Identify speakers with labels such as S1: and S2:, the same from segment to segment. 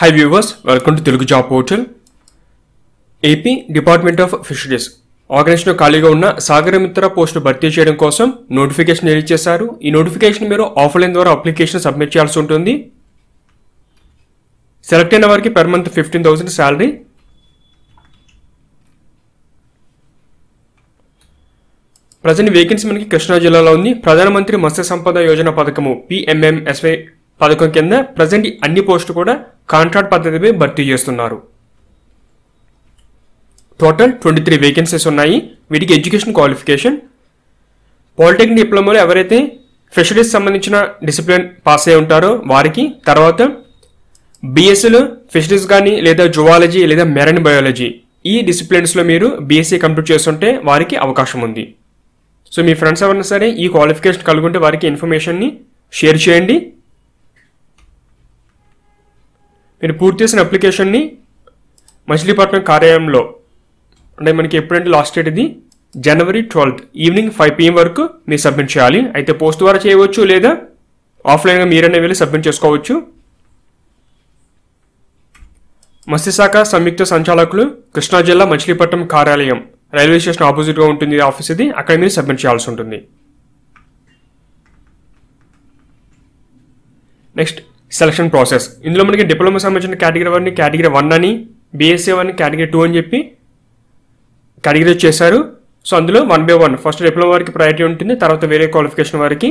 S1: high viewers welcome to Telugu job portal AP department of fisheries ఆర్గనైజేషన్లో ఖాళీగా ఉన్న సాగరమిత్ర post భర్తీ చేయడం కోసం నోటిఫికేషన్ రిలీజ్ చేశారు ఈ నోటిఫికేషన్ మీరు ఆఫ్లైన్ ద్వారా అప్లికేషన్ సబ్మిట్ చేయాల్సి ఉంటుంది సెలెక్ట్ అయిన వారికి per month fifteen thousand salary present vacancy మనకి కృష్ణా జిల్లాలో ఉంది ప్రధానమంత్రి మత్స్య సంపద యోజన పథకము పిఎంఎంఎస్వై పథకం కింద ప్రజెంట్ అన్ని పోస్టు కూడా కాంట్రాక్ట్ పద్ధతిపై భర్తీ చేస్తున్నారు టోటల్ ట్వంటీ త్రీ వేకెన్సీస్ ఉన్నాయి వీటికి ఎడ్యుకేషన్ క్వాలిఫికేషన్ పాలిటెక్నిక్ డిప్లొమాలో ఎవరైతే ఫిషరీస్ సంబంధించిన డిసిప్లిన్ పాస్ అయి ఉంటారో వారికి తర్వాత బీఎస్సీలో ఫిషరీస్ కానీ లేదా జువాలజీ లేదా మెరైన్ బయాలజీ ఈ డిసిప్లిన్స్లో మీరు బీఎస్సీ కంప్లీట్ e చేస్తుంటే వారికి అవకాశం ఉంది సో మీ ఫ్రెండ్స్ ఎవరైనా సరే ఈ క్వాలిఫికేషన్ కలుగుంటే వారికి ఇన్ఫర్మేషన్ని షేర్ చేయండి నేను పూర్తి చేసిన అప్లికేషన్ని మచిలీపట్నం కార్యాలయంలో అంటే మనకి ఎప్పుడంటే లాస్ట్ డేట్ ఇది జనవరి ట్వెల్త్ ఈవినింగ్ ఫైవ్ పిఎం వరకు మీరు సబ్మిట్ చేయాలి అయితే పోస్ట్ ద్వారా చేయవచ్చు లేదా ఆఫ్లైన్గా మీరైనా వెళ్ళి సబ్మిట్ చేసుకోవచ్చు మత్స్యశాఖ సంయుక్త సంచాలకులు కృష్ణా జిల్లా మచిలీపట్నం కార్యాలయం రైల్వే స్టేషన్ ఆపోజిట్గా ఉంటుంది ఆఫీస్ ఇది అక్కడ మీరు సబ్మిట్ చేయాల్సి ఉంటుంది నెక్స్ట్ సెలక్షన్ ప్రాసెస్ ఇందులో మనకి డిప్లొమా సంబంధించిన కేటగిరీ వన్ కేటగిరీ వన్ అని బీఎస్సీ వన్ కేటగిరీ టూ అని చెప్పి కేటగిరీ చేశారు సో అందులో one by one first diploma వారికి ప్రయారిటీ ఉంటుంది తర్వాత వేరే క్వాలిఫికేషన్ వారికి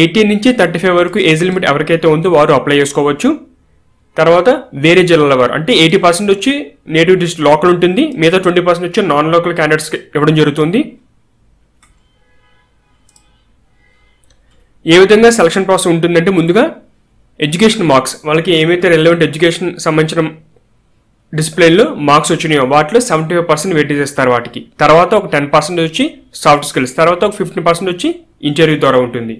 S1: ఎయిటీన్ నుంచి థర్టీ ఫైవ్ వరకు ఏజ్ లిమిట్ ఎవరికైతే ఉందో వారు అప్లై చేసుకోవచ్చు తర్వాత వేరే జిల్లాల వారు అంటే ఎయిటీ పర్సెంట్ వచ్చి నేటివ్ డిస్ట్ లోకల్ ఉంటుంది మిగతా ట్వంటీ పర్సెంట్ వచ్చి నాన్ లోకల్ క్యాండిడేట్స్కి ఇవ్వడం జరుగుతుంది ఏ విధంగా సెలక్షన్ ప్రాసెస్ ఉంటుందంటే ముందుగా ఎడ్యుకేషన్ మార్క్స్ వాళ్ళకి ఏమైతే రెలవెంట్ ఎడ్యుకేషన్ సంబంధించిన డిస్ప్లేలో మార్క్స్ వచ్చినాయో వాటిలో సెవెంటీ ఫైవ్ పర్సెంట్ వెయిటేజ్ ఇస్తారు వాటికి తర్వాత ఒక టెన్ పర్సెంట్ వచ్చి సాఫ్ట్ స్కిల్స్ తర్వాత ఒక ఫిఫ్టీన్ పర్సెంట్ వచ్చి ఇంటర్వ్యూ ద్వారా ఉంటుంది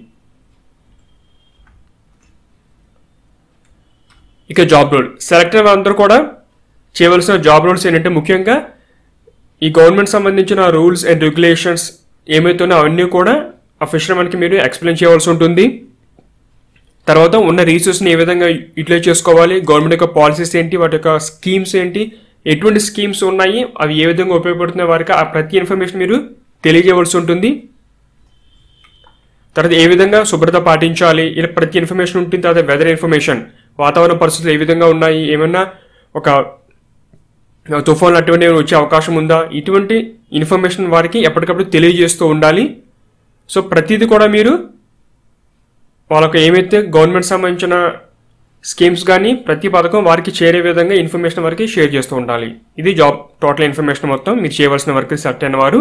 S1: ఇక జాబ్ రోల్ సెలెక్టర్ అందరూ కూడా చేయవలసిన జాబ్ రోల్స్ ఏంటంటే ముఖ్యంగా ఈ గవర్నమెంట్ సంబంధించిన రూల్స్ అండ్ రెగ్యులేషన్స్ ఏమైతున్నాయో అవన్నీ కూడా ఆ ఫిషర్మెన్కి మీరు ఎక్స్ప్లెయిన్ చేయవలసి ఉంటుంది తర్వాత ఉన్న రీసోర్స్ని ఏ విధంగా యూటిలైజ్ చేసుకోవాలి గవర్నమెంట్ యొక్క పాలసీస్ ఏంటి వాటి యొక్క స్కీమ్స్ ఏంటి ఎటువంటి స్కీమ్స్ ఉన్నాయి అవి ఏ విధంగా ఉపయోగపడుతున్నాయి వారికి ఆ ప్రతి ఇన్ఫర్మేషన్ మీరు తెలియజేయవలసి ఉంటుంది తర్వాత ఏ విధంగా శుభ్రత పాటించాలి ఇలా ప్రతి ఇన్ఫర్మేషన్ ఉంటుంది తర్వాత వెదర్ ఇన్ఫర్మేషన్ వాతావరణ పరిస్థితులు ఏ విధంగా ఉన్నాయి ఏమైనా ఒక తుఫాన్లు అటువంటి వచ్చే అవకాశం ఉందా ఇటువంటి ఇన్ఫర్మేషన్ వారికి ఎప్పటికప్పుడు తెలియజేస్తూ ఉండాలి సో ప్రతిదీ కూడా మీరు వాళ్ళకు ఏమైతే గవర్నమెంట్ సంబంధించిన స్కీమ్స్ కానీ ప్రతి పథకం వారికి చేరే విధంగా ఇన్ఫర్మేషన్ వరకు షేర్ చేస్తూ ఉండాలి ఇది జాబ్ టోటల్ ఇన్ఫర్మేషన్ మొత్తం మీరు చేయవలసిన వర్క్ సెట్ అయిన వారు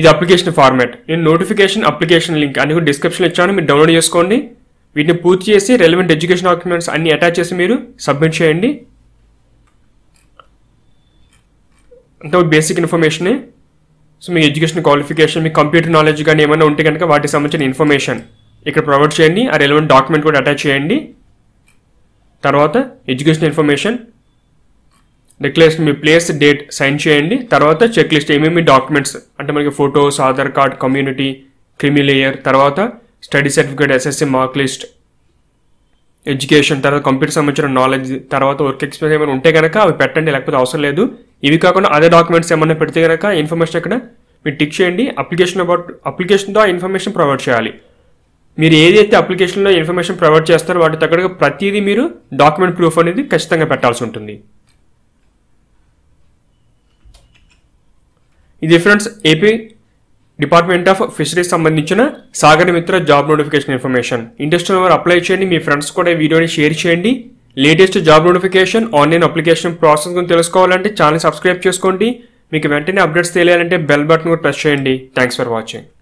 S1: ఇది అప్లికేషన్ ఫార్మాట్ నేను నోటిఫికేషన్ అప్లికేషన్ లింక్ అని కూడా డిస్క్రిప్షన్ ఇచ్చాను మీరు డౌన్లోడ్ చేసుకోండి వీటిని పూర్తి చేసి రెలవెంట్ ఎడ్యుకేషన్ డాక్యుమెంట్స్ అన్ని అటాచ్ చేసి మీరు సబ్మిట్ చేయండి అంటే బేసిక్ ఇన్ఫర్మేషన్ సో మీ ఎడ్యుకేషన్ క్వాలిఫికేషన్ మీ కంప్యూటర్ నాలెడ్జ్ కానీ ఏమైనా ఉంటే కనుక వాటికి సంబంధించిన ఇన్ఫర్మేషన్ ఇక్కడ ప్రొవైడ్ చేయండి ఆ రెలవెంట్ డాక్యుమెంట్ కూడా అటాచ్ చేయండి తర్వాత ఎడ్యుకేషన్ ఇన్ఫర్మేషన్ డిక్లరేషన్ మీ ప్లేస్ డేట్ సైన్ చేయండి తర్వాత చెక్ లిస్ట్ ఏమేమి డాక్యుమెంట్స్ అంటే మనకి photos Aadhaar card community creamy layer తర్వాత study certificate SSC mark list education తర్వాత కంప్యూటర్ సంబంధించిన నాలెడ్జ్ తర్వాత వర్క్ ఎక్స్పీరియన్స్ ఏమైనా ఉంటే కనుక అవి పెట్టండి లేకపోతే అవసరం లేదు ఇవి కాకుండా అదే డాక్యుమెంట్స్ ఏమైనా పెడితే కనుక ఇన్ఫర్మేషన్ ఇక్కడ మీరు టిక్ చేయండి అప్లికేషన్ అబౌట్ అప్లికేషన్తో ఆ ఇన్ఫర్మేషన్ ప్రొవైడ్ చేయాలి మీరు ఏదైతే అప్లికేషన్లో ఇన్ఫర్మేషన్ ప్రొవైడ్ చేస్తారో వాటి తగ్గట్టుగా ప్రతిదీ మీరు డాక్యుమెంట్ ప్రూఫ్ అనేది ఖచ్చితంగా పెట్టాల్సి ఉంటుంది ఇది friends AP department of fisheries సంబంధించిన Sagar Mitra job notification information interest ఉన్నవారు అప్లై చేయండి మీ ఫ్రెండ్స్ కూడా వీడియోని షేర్ చేయండి latest job notification online application process గురించి తెలుసుకోవాలంటే ఛానల్ సబ్స్క్రైబ్ చేసుకోండి మీకు వెంటనే అప్డేట్స్ తెలియాలంటే బెల్ బటన్ కూడా ప్రెస్ చేయండి థ్యాంక్స్ ఫర్ వాచింగ్